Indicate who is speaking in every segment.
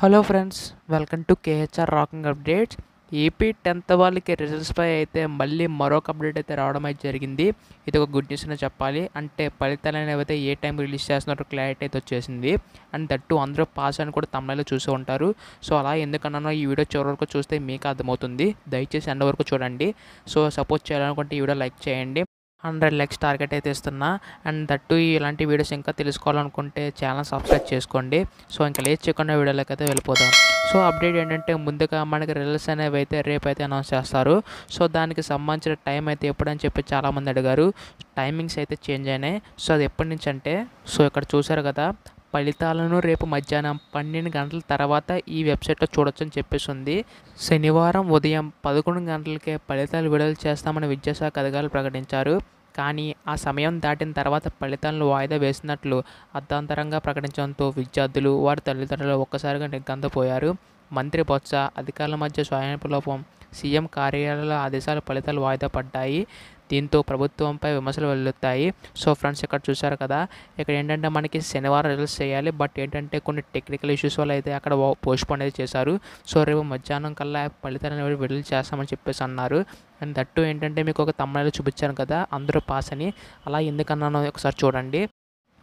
Speaker 1: hello friends welcome to KHR rocking updates AP tenth వాళ్ళకి పై అయితే మళ్ళీ మరొక అప్డేట్ అయితే రావడం అయితే జరిగింది ఇది ఒక గుడ్ న్యూస్ అని చెప్పాలి అంటే ఫలితాలు అనేవి అయితే ఏ టైం రిలీజ్ చేస్తున్నారో క్లారిటీ అయితే వచ్చేసింది అండ్ దట్టు అందరూ పాస్ అని కూడా తమిళలో చూసి ఉంటారు సో అలా ఎందుకన్నానో ఈ వీడియో చివరి వరకు చూస్తే మీకు అర్థమవుతుంది దయచేసి ఎండ వరకు చూడండి సో సపోర్ట్ చేయాలనుకుంటే ఈ వీడియో లైక్ చేయండి హండ్రెడ్ ల్యాక్స్ టార్గెట్ అయితే ఇస్తున్నా అండ్ దట్టు ఇలాంటి వీడియోస్ ఇంకా తెలుసుకోవాలనుకుంటే ఛానల్ సబ్స్క్రైబ్ చేసుకోండి సో ఇంకా లేచి చేయకుండా వీడియోలోకి అయితే వెళ్ళిపోదాం సో అప్డేట్ ఏంటంటే ముందుగా మనకి రిలీజ్ అనేవి అయితే రేపైతే అనౌన్స్ చేస్తారు సో దానికి సంబంధించిన టైం అయితే ఎప్పుడని చెప్పి చాలామంది అడిగారు టైమింగ్స్ అయితే చేంజ్ అయినాయి సో అది ఎప్పటి నుంచి అంటే సో ఇక్కడ చూసారు కదా ఫలితాలను రేపు మధ్యాహ్నం పన్నెండు గంటల తర్వాత ఈ వెబ్సైట్లో చూడొచ్చని చెప్పేసింది శనివారం ఉదయం పదకొండు గంటలకే ఫలితాలు విడుదల చేస్తామని విద్యాశాఖ అధికారులు ప్రకటించారు కానీ ఆ సమయం దాటిన తర్వాత ఫలితాలను వాయిదా వేసినట్లు అర్ధాంతరంగా ప్రకటించడంతో విద్యార్థులు వారి తల్లిదండ్రులు ఒక్కసారిగా నిగ్గంతపోయారు మంత్రి బొత్స అధికారుల మధ్య లోపం సీఎం కార్యాలయాల ఆదేశాల ఫలితాలు వాయిదా పడ్డాయి దీంతో ప్రభుత్వంపై విమర్శలు వెల్లుతాయి సో ఫ్రెండ్స్ ఇక్కడ చూసారు కదా ఇక్కడ ఏంటంటే మనకి శనివారం రిజల్ట్స్ చేయాలి బట్ ఏంటంటే కొన్ని టెక్నికల్ ఇష్యూస్ వల్ల అయితే అక్కడ పోస్ట్పోన్ అయితే చేశారు సో రేపు మధ్యాహ్నం కల్లా ఫలితాలను విడుదల చేస్తామని చెప్పేసి అన్నారు అండ్ దట్టు ఏంటంటే మీకు ఒక తమ్ముళ్ళు చూపించాను కదా అందరూ పాస్ అని అలా ఎందుకన్నాను ఒకసారి చూడండి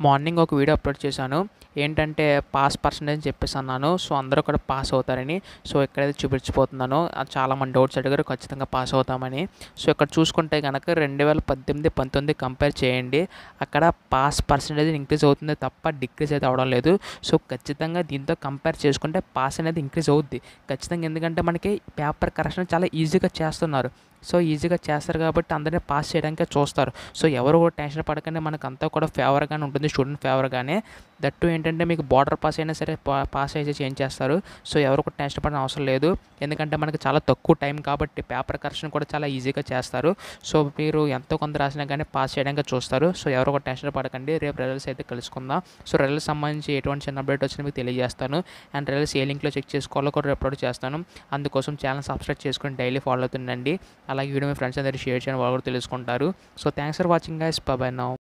Speaker 1: మార్నింగ్ ఒక వీడియో అప్లోడ్ చేశాను ఏంటంటే పాస్ పర్సంటేజ్ చెప్పేసి అన్నాను సో అందరూ కూడా పాస్ అవుతారని సో ఎక్కడైతే చూపించిపోతున్నాను చాలామంది డౌట్స్ అడిగారు ఖచ్చితంగా పాస్ అవుతామని సో ఇక్కడ చూసుకుంటే కనుక రెండు వేల పద్దెనిమిది పంతొమ్మిది కంపేర్ చేయండి అక్కడ పాస్ పర్సంటేజ్ ఇంక్రీజ్ అవుతుంది తప్ప డిక్రీజ్ అయితే అవడం లేదు సో ఖచ్చితంగా దీంతో కంపేర్ చేసుకుంటే పాస్ అనేది ఇంక్రీజ్ అవుద్ది ఖచ్చితంగా ఎందుకంటే మనకి పేపర్ కరెక్షన్ చాలా ఈజీగా చేస్తున్నారు సో ఈజీగా చేస్తారు కాబట్టి అందరినీ పాస్ చేయడానికే చూస్తారు సో ఎవరు కూడా టెన్షన్ పడకుండా అంతా కూడా ఫేవర్గానే ఉంటుంది స్టూడెంట్ ఫేవర్గానే దట్టు ఏంటంటే మీకు బార్డర్ పాస్ అయినా సరే పాస్ అయితే చేంజ్ చేస్తారు సో ఎవరు కూడా టెన్షన్ పడిన అవసరం లేదు ఎందుకంటే మనకి చాలా తక్కువ టైం కాబట్టి పేపర్ కరెక్షన్ కూడా చాలా ఈజీగా చేస్తారు సో మీరు ఎంతో కొంత రాసినా కానీ పాస్ చేయడానికి చూస్తారు సో ఎవరు కూడా టెన్షన్ పడకండి రేపు రిజల్ట్స్ అయితే కలుసుకుందాం సో రిజల్ట్స్ సంబంధించి ఎటువంటి చిన్న అప్డేట్ వచ్చినా మీకు తెలియజేస్తాను అండ్ రిజల్ట్స్ ఏ లింక్లో చెక్ చేసుకోవాలో కూడా రిపోర్ట్ చేస్తాను అందుకోసం ఛానల్ సబ్స్క్రైబ్ చేసుకుని డైలీ ఫాలో అవుతుండండి అలాగే వీడియో మీ ఫ్రెండ్స్ అందరూ షేర్ చేయండి వాళ్ళు కూడా తెలుసుకుంటారు so thanks for watching guys bye now